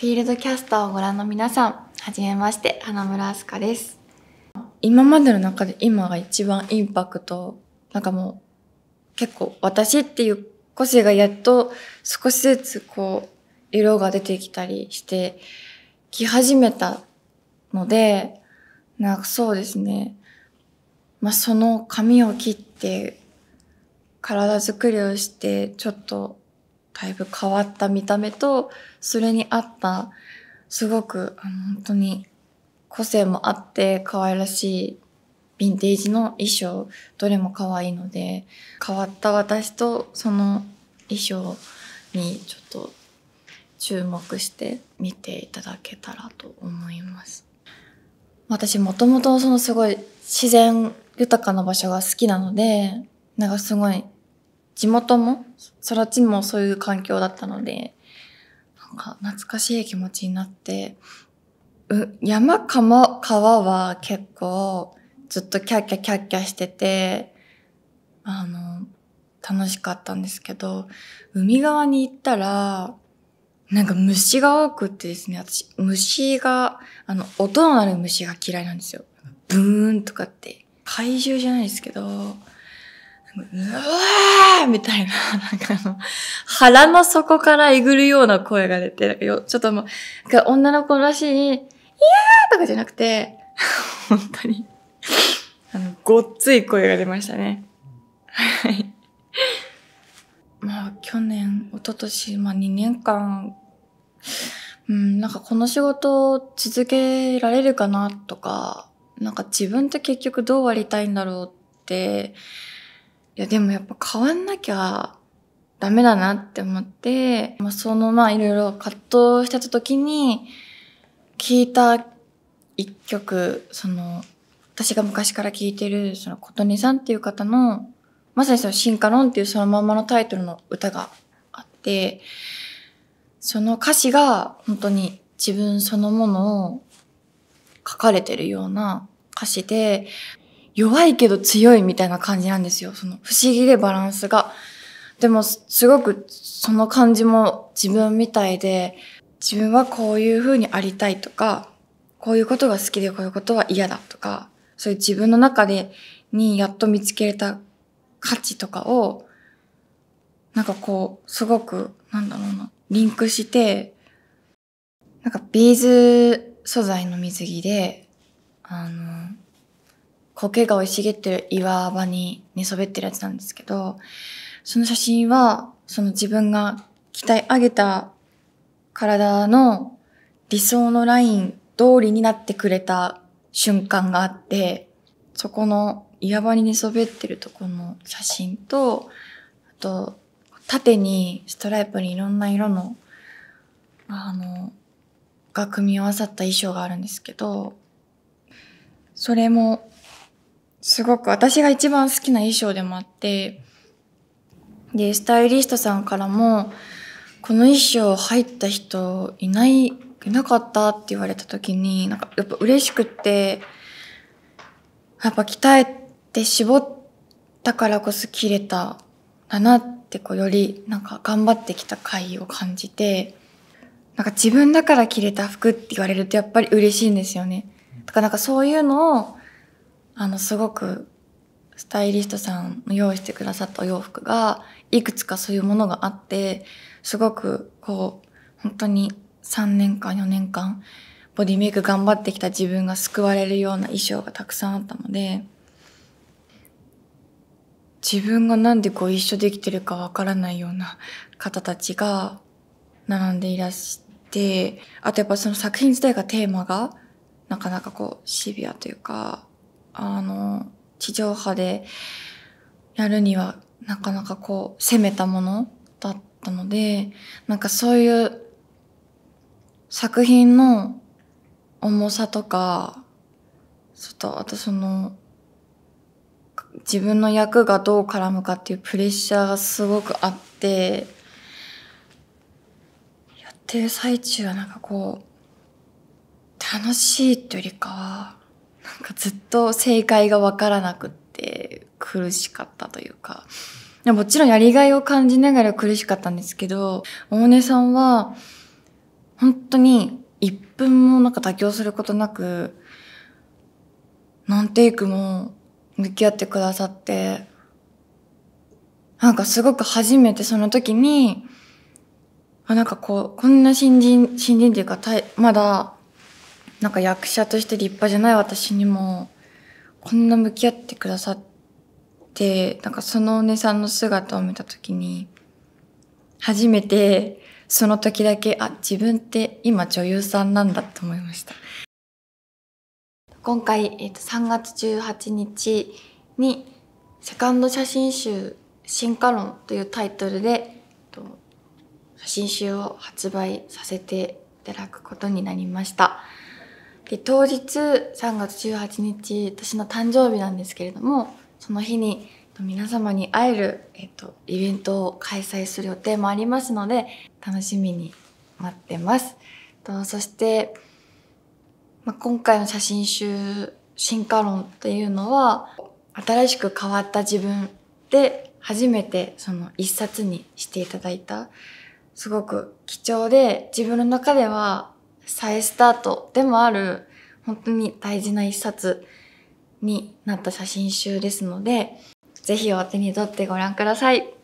フィールドキャスターをご覧の皆さん、はじめまして、花村あすかです。今までの中で今が一番インパクト、なんかもう、結構私っていう個性がやっと少しずつこう、色が出てきたりしてき始めたので、なんかそうですね。まあ、その髪を切って、体作りをして、ちょっとだいぶ変わった見た目と、それに合った、すごく、あの、本当に、個性もあって、可愛らしい、ヴィンテージの衣装、どれも可愛いので、変わった私と、その衣装に、ちょっと、注目して見ていただけたらと思います。私もともとそのすごい自然豊かな場所が好きなので、なんかすごい地元も育ちもそういう環境だったので、なんか懐かしい気持ちになって、う山かも川は結構ずっとキャッキャキャッキャしてて、あの、楽しかったんですけど、海側に行ったら、なんか虫が多くってですね、私、虫が、あの、音のある虫が嫌いなんですよ。ブーンとかって。怪獣じゃないですけど、うわみたいな、なんかあの、腹の底からえぐるような声が出て、なんかよちょっともう、なんか女の子らしい、いやーとかじゃなくて、本当に、あの、ごっつい声が出ましたね。はい。まあ、去年、一昨年まあ2年間、うん、なんかこの仕事を続けられるかなとか、なんか自分って結局どうありたいんだろうって、や、でもやっぱ変わんなきゃダメだなって思って、まあ、そのまあいろいろ葛藤してた時に、聞いた一曲、その、私が昔から聴いてる、その、琴とさんっていう方の、まさにその、進化論っていうそのままのタイトルの歌があって、その歌詞が本当に自分そのものを書かれてるような歌詞で、弱いけど強いみたいな感じなんですよ。その不思議でバランスが。でもすごくその感じも自分みたいで、自分はこういう風にありたいとか、こういうことが好きでこういうことは嫌だとか、そういう自分の中でにやっと見つけれた価値とかを、なんかこう、すごく、なんだろうな、リンクして、なんかビーズ素材の水着で、あの、苔が生い茂ってる岩場に寝そべってるやつなんですけど、その写真は、その自分が鍛え上げた体の理想のライン通りになってくれた瞬間があって、そこの岩場に寝そべってるとこの写真と、あと、縦にストライプにいろんな色の、あの、が組み合わさった衣装があるんですけど、それもすごく私が一番好きな衣装でもあって、で、スタイリストさんからも、この衣装入った人いない、いなかったって言われた時に、なんかやっぱ嬉しくって、やっぱ鍛えて絞ったからこそ切れただなってこうよりなんか頑張ってきた回を感じて、なんか自分だから着れた服って言われるとやっぱり嬉しいんですよね。だからなんかそういうのをあの、すごくスタイリストさんの用意してくださったお洋服が、いくつかそういうものがあって、すごくこう、本当に3年間、4年間、ボディメイク頑張ってきた自分が救われるような衣装がたくさんあったので、自分がなんでこう一緒できてるかわからないような方たちが並んでいらして、あとやっぱその作品自体がテーマがなかなかこうシビアというか、あの、地上波でやるにはなかなかこう攻めたものだったので、なんかそういう作品の重さとか、ちょっとあとその、自分の役がどう絡むかっていうプレッシャーがすごくあって、やってる最中はなんかこう、楽しいというよりかは、なんかずっと正解が分からなくって苦しかったというか、もちろんやりがいを感じながら苦しかったんですけど、大根さんは、本当に一分もなんか妥協することなく、何テイクも向き合ってくださって、なんかすごく初めてその時に、あなんかこう、こんな新人、新人っていうか、まだなんか役者として立派じゃない私にも、こんな向き合ってくださって、なんかそのお姉さんの姿を見たときに、初めて、その時だけ、あ、自分って今女優さんなんだと思いました。今回、えっ、ー、と、3月18日に、セカンド写真集、進化論というタイトルで、写真集を発売させていただくことになりました。で当日3月18日私の誕生日なんですけれどもその日に皆様に会える、えっと、イベントを開催する予定もありますので楽しみに待ってます。とそして、まあ、今回の写真集「進化論」というのは新しく変わった自分で初めてその一冊にしていただいたすごく貴重で自分の中では再スタートでもある本当に大事な一冊になった写真集ですので、ぜひお手に取ってご覧ください。